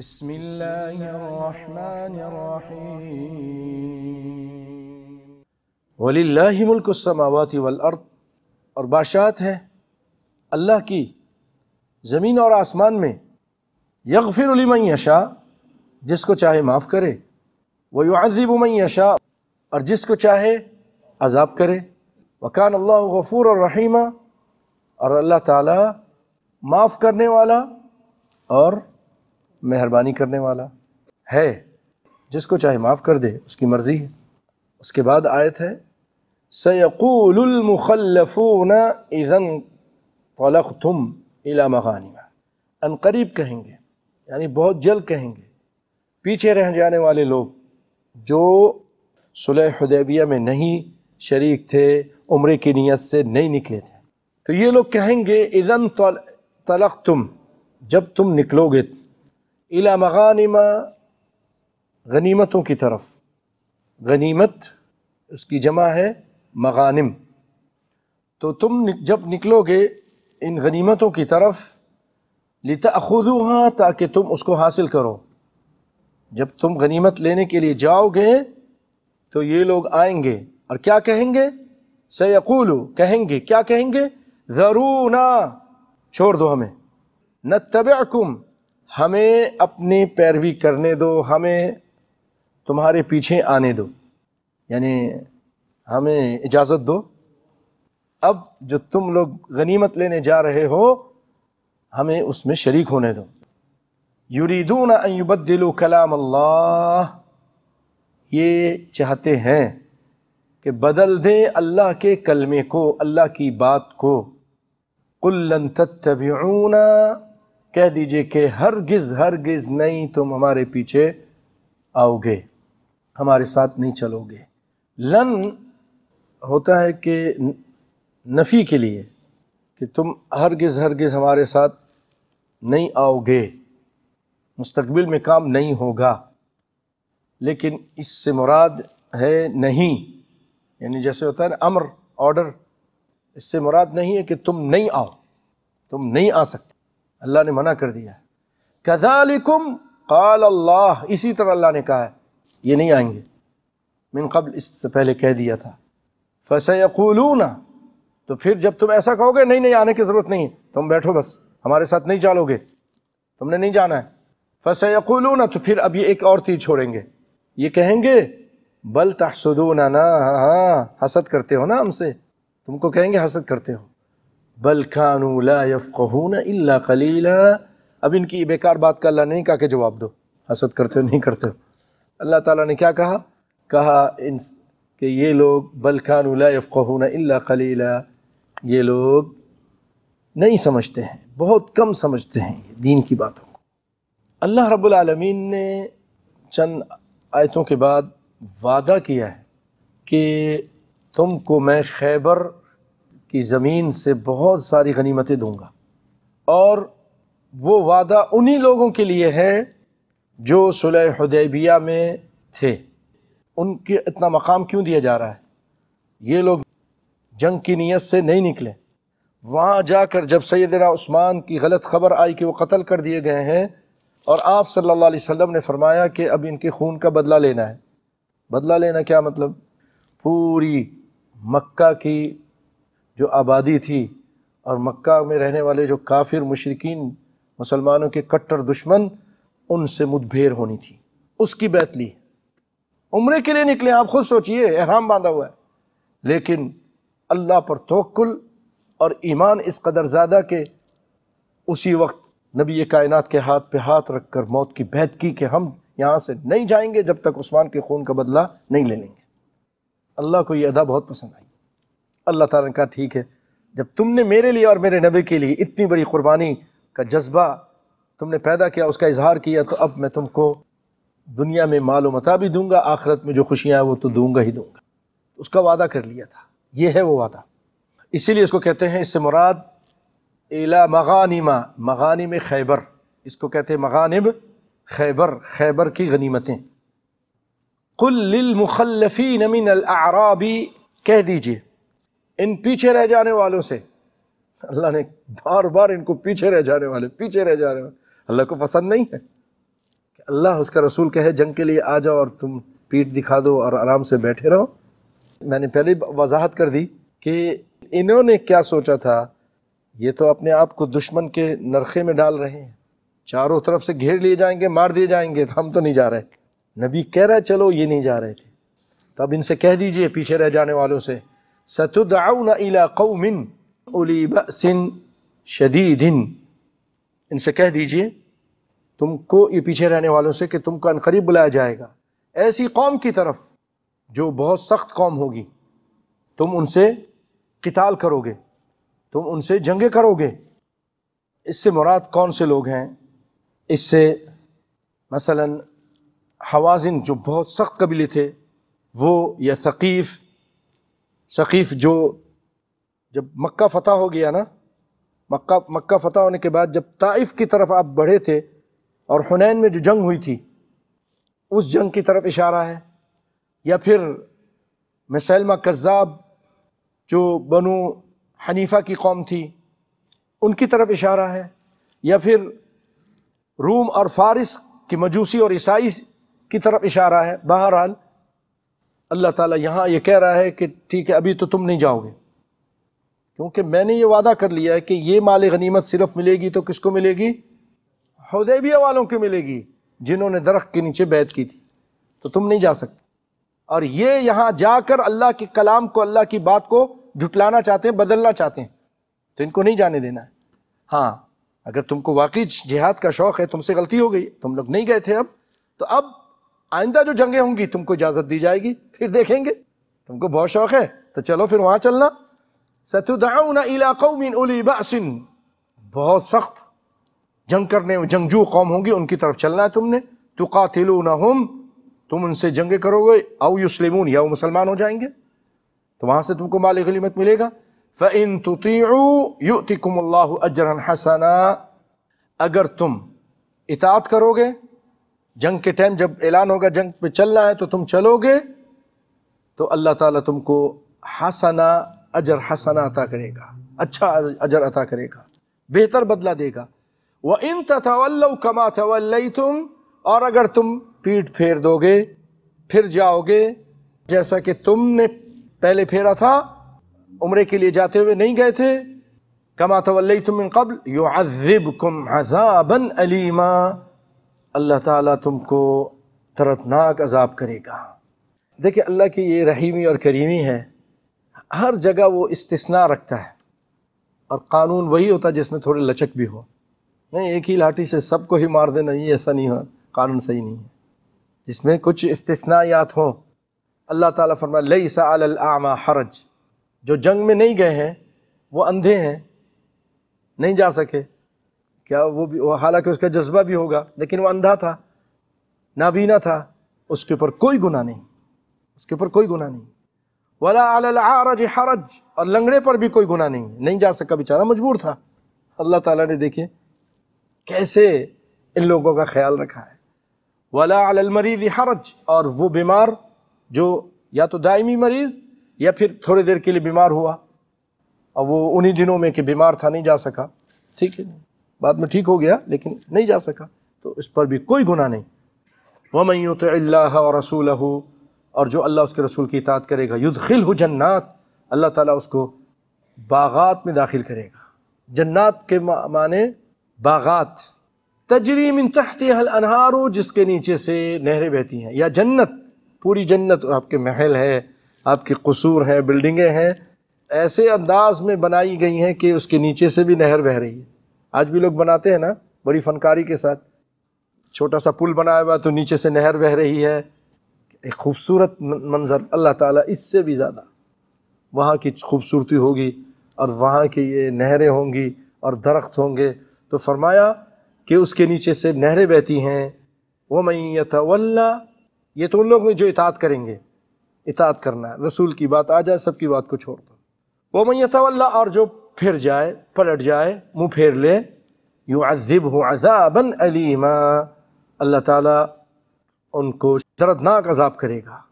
بسم الرحیم وللہ ملک السماوات والارض اور بادشاہت ہے اللہ کی زمین اور آسمان میں یغفر لمن یشاء جس کو چاہے معاف کرے وہ یعذب من یشاء اور جس کو چاہے عذاب کرے وکان اللہ غفور الرحیم اور اللہ تعالی معاف کرنے والا اور مہربانی کرنے والا ہے جس کو چاہے معاف کر دے اس کی مرضی ہے اس کے بعد آیت ہے سیقول المخلفون اِذَنْ طَلَقْتُمْ إِلَى مَغَانِمَا ان قریب کہیں گے یعنی بہت جلد کہیں گے پیچھے رہ جانے والے لوگ جو صلح حدیبیہ میں نہیں شریک تھے عمرے کی نیت سے نہیں نکلے تھے تو یہ لوگ کہیں گے اِذَنْ طَلَقْتُمْ جب تم نکلو گے الی مغانم غنیمتوں کی طرف غنیمت اس کی جمع ہے مغانم تو تم جب نکلو گے ان غنیمتوں کی طرف لتا تاکہ تم اس کو حاصل کرو جب تم غنیمت لینے کے لیے جاؤ گے تو یہ لوگ آئیں گے اور کیا کہیں گے سیقول کہیں گے کیا کہیں گے ضرور چھوڑ دو ہمیں نتبعکم ہمیں اپنی پیروی کرنے دو ہمیں تمہارے پیچھے آنے دو یعنی ہمیں اجازت دو اب جو تم لوگ غنیمت لینے جا رہے ہو ہمیں اس میں شریک ہونے دو یریدون ان یبدلو کلام اللہ یہ چاہتے ہیں کہ بدل دیں اللہ کے کلمے کو اللہ کی بات کو قل لن تتبعونا کہہ دیجئے کہ ہرگز ہرگز نہیں تم ہمارے پیچھے آؤ گے ہمارے ساتھ نہیں چلو گے لن ہوتا ہے کہ نفی کے لیے کہ تم ہرگز ہرگز ہمارے ساتھ نہیں آؤ گے مستقبل میں کام نہیں ہوگا لیکن اس سے مراد ہے نہیں یعنی جیسے ہوتا ہے نا امر آرڈر اس سے مراد نہیں ہے کہ تم نہیں آؤ تم نہیں آ سکتے اللہ نے منع کر دیا کذالکم قال اللہ اسی طرح اللہ نے کہا ہے یہ نہیں آئیں گے من قبل اس سے پہلے کہہ دیا تھا فسیقولون تو پھر جب تم ایسا کہو گے نہیں نہیں آنے کی ضرورت نہیں ہے تم بیٹھو بس ہمارے ساتھ نہیں چالو گے تم نے نہیں جانا ہے فسیقولون تو پھر اب یہ ایک اور تیز چھوڑیں گے یہ کہیں گے بل تحسدوننا ہاں حسد کرتے ہو نا ہم سے تم کو کہیں گے حسد کرتے ہو بلخان لا یفقہون الا خلیلہ اب ان کی بیکار بات کا اللہ نہیں کہا کہ جواب دو حسد کرتے ہو نہیں کرتے ہو اللہ تعالیٰ نے کیا کہا کہا ان کہ یہ لوگ بلخان لا یفقہون الا خلیلہ یہ لوگ نہیں سمجھتے ہیں بہت کم سمجھتے ہیں دین کی باتوں کو اللہ رب العالمین نے چند آیتوں کے بعد وعدہ کیا ہے کہ تم کو میں خیبر کی زمین سے بہت ساری غنیمتیں دوں گا اور وہ وعدہ انہی لوگوں کے لیے ہے جو صلح حدیبیہ میں تھے ان کے اتنا مقام کیوں دیا جا رہا ہے یہ لوگ جنگ کی نیت سے نہیں نکلے وہاں جا کر جب سیدنا عثمان کی غلط خبر آئی کہ وہ قتل کر دیے گئے ہیں اور آپ صلی اللہ علیہ وسلم نے فرمایا کہ اب ان کے خون کا بدلہ لینا ہے بدلہ لینا کیا مطلب پوری مکہ کی جو آبادی تھی اور مکہ میں رہنے والے جو کافر مشرقین مسلمانوں کے کٹر دشمن ان سے مدبھیر ہونی تھی اس کی بیت لی عمرے کے لیے نکلے آپ خود سوچئے احرام باندھا ہوا ہے لیکن اللہ پر توکل اور ایمان اس قدر زیادہ کہ اسی وقت نبی کائنات کے ہاتھ پہ ہاتھ رکھ کر موت کی بیت کی کہ ہم یہاں سے نہیں جائیں گے جب تک عثمان کے خون کا بدلہ نہیں لے لیں گے اللہ کو یہ ادا بہت پسند آئی اللہ تعالیٰ نے کہا ٹھیک ہے جب تم نے میرے لیے اور میرے نبی کے لیے اتنی بڑی قربانی کا جذبہ تم نے پیدا کیا اس کا اظہار کیا تو اب میں تم کو دنیا میں مال و متا بھی دوں گا آخرت میں جو خوشیاں ہیں وہ تو دوں گا ہی دوں گا اس کا وعدہ کر لیا تھا یہ ہے وہ وعدہ اسی لیے اس کو کہتے ہیں اس سے مراد الا مغانیما مغانم خیبر اس کو کہتے ہیں مغانب خیبر خیبر کی غنیمتیں قل للمخلفین من الاعرابی کہہ دیجئے ان پیچھے رہ جانے والوں سے اللہ نے بار بار ان کو پیچھے رہ جانے والے پیچھے رہ جانے والے اللہ کو پسند نہیں ہے کہ اللہ اس کا رسول کہے جنگ کے لیے آ جاؤ اور تم پیٹ دکھا دو اور آرام سے بیٹھے رہو میں نے پہلے وضاحت کر دی کہ انہوں نے کیا سوچا تھا یہ تو اپنے آپ کو دشمن کے نرخے میں ڈال رہے ہیں چاروں طرف سے گھیر لیے جائیں گے مار دیے جائیں گے تو ہم تو نہیں جا رہے نبی کہہ رہا ہے چلو یہ نہیں جا رہے تھے تو اب ان سے کہہ دیجئے پیچھے رہ جانے والوں سے ستدعون الى قوم اولی بأس شدید ان سے کہہ دیجئے تم کو یہ پیچھے رہنے والوں سے کہ تم کو انقریب بلایا جائے گا ایسی قوم کی طرف جو بہت سخت قوم ہوگی تم ان سے قتال کرو گے تم ان سے جنگیں کرو گے اس سے مراد کون سے لوگ ہیں اس سے مثلا حوازن جو بہت سخت قبیلے تھے وہ یا ثقیف شقیف جو جب مکہ فتح ہو گیا نا مکہ مکہ فتح ہونے کے بعد جب طائف کی طرف آپ بڑھے تھے اور حنین میں جو جنگ ہوئی تھی اس جنگ کی طرف اشارہ ہے یا پھر مسلمہ کذاب جو بنو حنیفہ کی قوم تھی ان کی طرف اشارہ ہے یا پھر روم اور فارس کی مجوسی اور عیسائی کی طرف اشارہ ہے بہرحال اللہ تعالیٰ یہاں یہ کہہ رہا ہے کہ ٹھیک ہے ابھی تو تم نہیں جاؤ گے کیونکہ میں نے یہ وعدہ کر لیا ہے کہ یہ مال غنیمت صرف ملے گی تو کس کو ملے گی حدیبیہ والوں کی ملے گی جنہوں نے درخت کے نیچے بیت کی تھی تو تم نہیں جا سکتے اور یہ یہاں جا کر اللہ کے کلام کو اللہ کی بات کو جھٹلانا چاہتے ہیں بدلنا چاہتے ہیں تو ان کو نہیں جانے دینا ہے ہاں اگر تم کو واقعی جہاد کا شوق ہے تم سے غلطی ہو گئی تم لوگ نہیں گئے تھے اب تو اب آئندہ جو جنگیں ہوں گی تم کو اجازت دی جائے گی پھر دیکھیں گے تم کو بہت شوق ہے تو چلو پھر وہاں چلنا بہت سخت جنگ کرنے جنگجو قوم ہوں گی ان کی طرف چلنا ہے تم نے تقاتلونہم تم ان سے جنگ کرو گے او یسلمون یا وہ مسلمان ہو جائیں گے تو وہاں سے تم کو مالی غلیمت ملے گا فَإِن يُؤْتِكُمُ اللَّهُ أَجْرًا حَسَنًا اگر تم اطاعت کرو گے جنگ کے ٹائم جب اعلان ہوگا جنگ پہ چلنا ہے تو تم چلو گے تو اللہ تعالیٰ تم کو حسنا اجر حسنا عطا کرے گا اچھا اجر عطا کرے گا بہتر بدلہ دے گا وہ ان کما تم اور اگر تم پیٹ پھیر دو گے پھر جاؤ گے جیسا کہ تم نے پہلے پھیرا تھا عمرے کے لیے جاتے ہوئے نہیں گئے تھے کما و تم من قبل علیما اللہ تعالیٰ تم کو ترتناک عذاب کرے گا دیکھیں اللہ کی یہ رحیمی اور کریمی ہے ہر جگہ وہ استثناء رکھتا ہے اور قانون وہی ہوتا ہے جس میں تھوڑے لچک بھی ہو نہیں ایک ہی لاٹھی سے سب کو ہی مار دینا یہ ایسا نہیں ہو قانون صحیح نہیں ہے جس میں کچھ استثنا ہوں اللہ تعالیٰ فرما لئی سا علامہ حرج جو جنگ میں نہیں گئے ہیں وہ اندھے ہیں نہیں جا سکے کیا وہ بھی حالانکہ اس کا جذبہ بھی ہوگا لیکن وہ اندھا تھا نابینا تھا اس کے اوپر کوئی گناہ نہیں اس کے اوپر کوئی گناہ نہیں ولا علج حرج اور لنگڑے پر بھی کوئی گناہ نہیں نہیں جا سکا بیچارہ مجبور تھا اللہ تعالیٰ نے دیکھیں کیسے ان لوگوں کا خیال رکھا ہے ولا المریض حرج اور وہ بیمار جو یا تو دائمی مریض یا پھر تھوڑے دیر کے لیے بیمار ہوا اور وہ انہی دنوں میں کہ بیمار تھا نہیں جا سکا ٹھیک ہے بعد میں ٹھیک ہو گیا لیکن نہیں جا سکا تو اس پر بھی کوئی گناہ نہیں وہ میں تو اللہ رسول ہو اور جو اللہ اس کے رسول کی اطاعت کرے گا یدخل ہو جنات اللہ تعالیٰ اس کو باغات میں داخل کرے گا جنات کے معنی باغات تجری من تحت الانہار جس کے نیچے سے نہریں بہتی ہیں یا جنت پوری جنت آپ کے محل ہے آپ کے قصور ہیں بلڈنگیں ہیں ایسے انداز میں بنائی گئی ہیں کہ اس کے نیچے سے بھی نہر بہہ رہی ہے آج بھی لوگ بناتے ہیں نا بڑی فنکاری کے ساتھ چھوٹا سا پل بنایا ہوا تو نیچے سے نہر رہی ہے ایک خوبصورت منظر اللہ تعالیٰ اس سے بھی زیادہ وہاں کی خوبصورتی ہوگی اور وہاں کی یہ نہریں ہوں گی اور درخت ہوں گے تو فرمایا کہ اس کے نیچے سے نہریں بہتی ہیں وہ میت اللہ یہ تو ان لوگ جو اطاعت کریں گے اطاعت کرنا ہے رسول کی بات آ جائے سب کی بات کو چھوڑ دو وہ میت اللہ اور جو پھر جائے پلٹ جائے منہ پھیر لے یوں عذیب ہو عذابَََََن علیماں اللہ تعالیٰ ان کو دردناک عذاب کرے گا